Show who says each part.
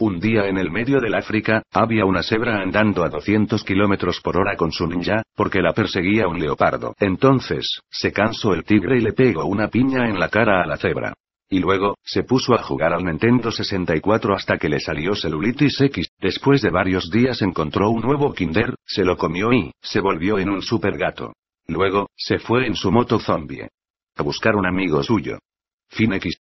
Speaker 1: Un día en el medio del África, había una cebra andando a 200 kilómetros por hora con su ninja, porque la perseguía un leopardo. Entonces, se cansó el tigre y le pegó una piña en la cara a la cebra. Y luego, se puso a jugar al Nintendo 64 hasta que le salió celulitis X. Después de varios días encontró un nuevo Kinder, se lo comió y, se volvió en un super gato. Luego, se fue en su moto zombie. A buscar un
Speaker 2: amigo suyo. Fin X.